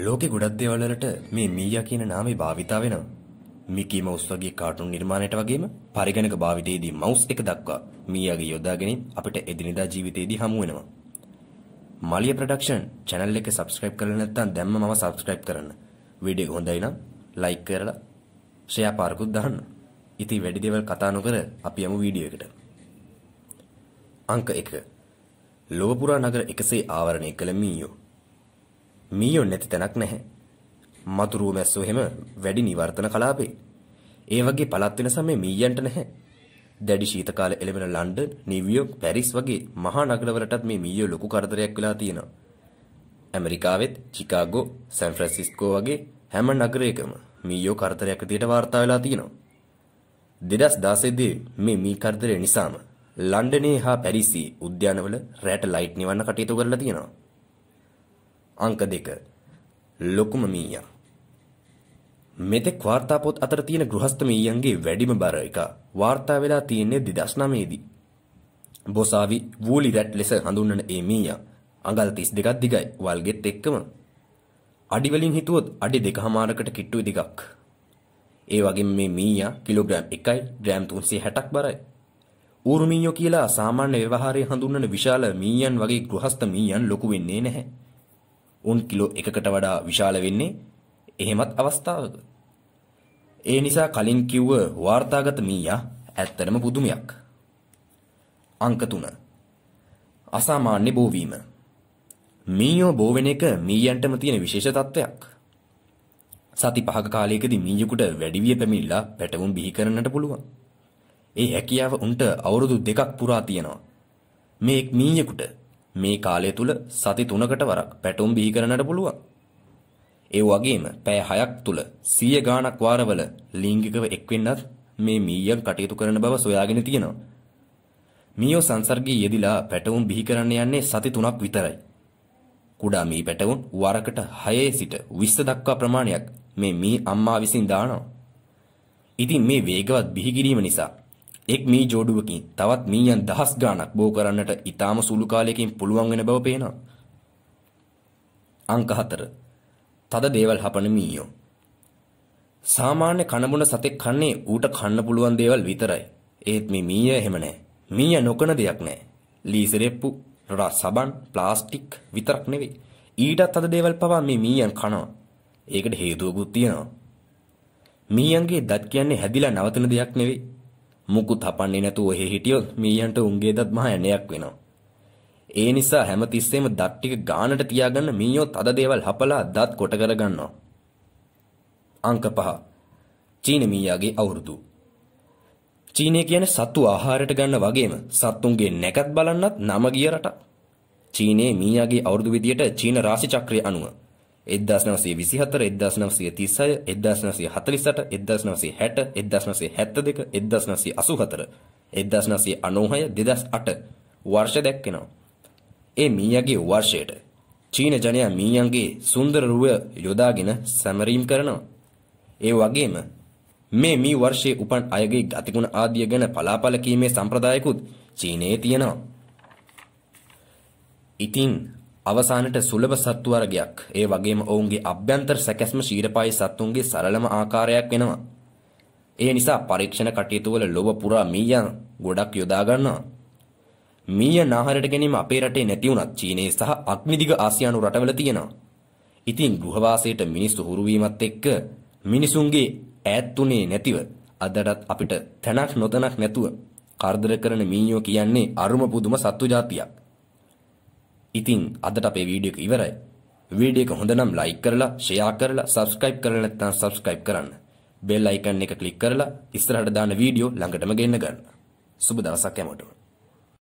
ලෝකෙ ගොඩක් දේවල් වලට මේ මීයා කියන නාමය භාවිතා වෙනවා. මිකී මවුස් වගේ කාටුන් නිර්මාණයට වගේම පරිගණක භාවිතයේදී මවුස් එක දක්වා මීයාගේ යොදා ගැනීම අපිට එදිනෙදා ජීවිතයේදී හමු වෙනවා. මලිය ප්‍රොඩක්ෂන් channel එක subscribe කරලා නැත්නම් දැම්ම මම subscribe කරන්න. වීඩියෝ හොඳයි නම් like කරලා share පාරකුත් දාන්න. ඉතින් වැඩි දේවල් කතා නොකර අපි යමු වීඩියෝ එකට. අංක 1 ලෝපුරා නගර 100 ආවරණය කළ මීයෝ මීයොන් නැති තැනක් නැහැ. මතුරු මැස්සෝ එහෙම වැඩි නිවර්තන කලාපේ. ඒ වගේ පළත් වෙන සමය මීයන්ට නැහැ. දැඩි ශීත කාලය එළඹෙන ලන්ඩන්, නිව්යෝක්, පැරිස් වගේ මහා නගරවලටත් මේ මීයෝ ලොකු කරදරයක් වෙලා තියෙනවා. ඇමරිකාවෙත් චිකාගෝ, සෑන් ෆ්‍රැන්සිස්කෝ වගේ හැම නගරයකම මීයෝ කරදරයක් විදියට වාර්තා වෙලා තියෙනවා. 2016 දී මේ මී කරදරය නිසාම ලන්ඩනයේ හා පැරිසියේ උද්‍යානවල රැට ලයිට් නිවන්න කටයුතු කරලා තියෙනවා. අංක දෙක ලොකුම මීයන් මෙතෙක් වාර්තාපොත් අතර තියෙන ගෘහස්ත මීයන්ගේ වැඩිම බර එක වාර්තා වෙලා තියෙන්නේ 2009 දී බොසාවි වූලි රැට් ලෙස හඳුන්වන ඒ මීයා අඟල් 32ක් දිගයි වල්ගෙත් එක්කම අඩි වලින් හිතුවොත් අඩි දෙකහමාරකට කිට්ටුයි දිගක් ඒ වගේ මේ මීයා කිලෝග්‍රෑම් 1යි ග්‍රෑම් 360ක් බරයි ඌරුමීයෝ කියලා සාමාන්‍ය ව්‍යවහාරයේ හඳුන්වන විශාල මීයන් වගේ ගෘහස්ත මීයන් ලොකු වෙන්නේ නැහැ උන් කිලෝ එකකට වඩා විශාල වෙන්නේ එහෙමත් අවස්ථාවක. ඒ නිසා කලින් කිව්ව වාර්තාගත මීයා ඇත්තටම පුදුමයක්. අංක 3. අසාමාන්‍ය බෝවීම. මීයෝ බෝවෙන එක මීයන්ටම තියෙන විශේෂ තත්වයක්. සති පහක කාලයකදී මීයෙකුට වැඩිවිය පැමිණිලා පැටවුම් බිහි කරන්නට පුළුවන්. ඒ හැකියාව උන්ට අවුරුදු දෙකක් පුරා තියෙනවා. මේ මීයෙකුට මේ කාලය තුල සති 3කට වරක් පැටුම් බිහි කරන්නට පුළුවන්. ඒ වගේම පැය 6ක් තුල 100 ගාණක් වාරවල ලිංගිකව එක්වෙන්නත් මේ මීයන් කටයුතු කරන බව සොයාගෙන තියෙනවා. මීයෝ සංසර්ගයේ යෙදිලා පැටවුන් බිහි කරන්න යන්නේ සති 3ක් විතරයි. කුඩා මී පැටවුන් වරකට 6 සිට 20 දක්වා ප්‍රමාණයක් මේ මී අම්මා විසින් දානවා. ඉතින් මේ වේගවත් බිහි නිසා එක් මී ජෝඩුවකින් තවත් මීයන් දහස් ගාණක් බෝ කරන්නට ඊටාම සුළු කාලයකින් පුළුවන් වෙන බව පේනවා. අංක 4. තද දේවල් හපන මීයෝ. සාමාන්‍ය කනබුන සතෙක් කන්නේ ඌට කන්න පුළුවන් දේවල් විතරයි. ඒත් මේ මීය එහෙම නැහැ. මීය නොකන දෙයක් නැහැ. ලීසරෙප්පු, රස සබන්, ප්ලාස්ටික් විතරක් නෙවෙයි. ඊටත් අද දේවල් පවා මේ මීයන් කනවා. ඒකට හේතුවකුත් තියෙනවා. මීයන්ගේ දත් කියන්නේ හැදිලා නවතන දෙයක් නෙවෙයි. මුකුත් හපන්නේ නැතුව එහෙ හිටියොත් මීයන්ට උන්ගේ දත් මහා යන්නේයක් වෙනවා. ඒ නිසා හැමතිස්සෙම දත් ටික ගානට තියාගන්න මීයෝ තද දේවල් හපලා දත් කොට කරගන්නවා. අංක 5. චීන මීයාගේ අවුරුදු චීනය කියන්නේ සත්තු ආහාරයට ගන්න වගේම සත්තුන්ගේ නැකත් බලන්නත් නම ගිය රටක්. චීනයේ මීයාගේ අවුරුදු විදියට චීන රාශි චක්‍රය අනුව 1924 1936 1948 1960 1972 1984 1996 2008 වර්ෂ දැක්කෙනවා. ඒ මීයාගේ වර්ෂයට චීන ජනයා මීයන්ගේ සුන්දර රුවය යොදාගෙන සැමරීම් කරනවා. ඒ වගේම මේ මී වර්ෂයේ උපන් අයගේ ගතිගුණ ආදිය ගැන පලාපල කීමේ සම්ප්‍රදායකුත් චීනයේ තියෙනවා. ඉතින් අවසානට සුලභ සත්තු වර්ගයක් ඒ වගේම ඔවුන්ගේ අභ්‍යන්තර සැකැස්ම ශීරපායි සත්තුන්ගේ සරලම ආකාරයක් වෙනවා. ඒ නිසා පරීක්ෂණ කටයුතු වල ලොව පුරා මීයන් ගොඩක් යොදා ගන්නවා. මීයන් ආහාරයට ගැනීම අපේ රටේ නැති වුණත් චීනයේ සහ අග්නිදිග ආසියානු රටවල තියෙනවා. ඉතින් ගෘහවාසයට මිනිස්සු හුරු වීමත් එක්ක මිනිසුන්ගේ ඈත්ුනේ නැතිව අදටත් අපිට තැනක් නොතනක් නැතුව කරදර කරන මීයෝ කියන්නේ අරුම පුදුම සත්තු జాතියක්. ඉතින් අදට අපේ වීඩියෝ එක ඉවරයි. වීඩියෝ එක හොඳ නම් ලයික් කරලා, ෂෙයා කරලා, සබ්ස්ක්‍රයිබ් කරලා නැත්නම් සබ්ස්ක්‍රයිබ් කරන්න. බෙල් අයිකන් එක ක්ලික් කරලා ඉස්සරහට දාන වීඩියෝ ළඟටම ගෙන්න ගන්න. සුබ දවසක් හැමෝටම.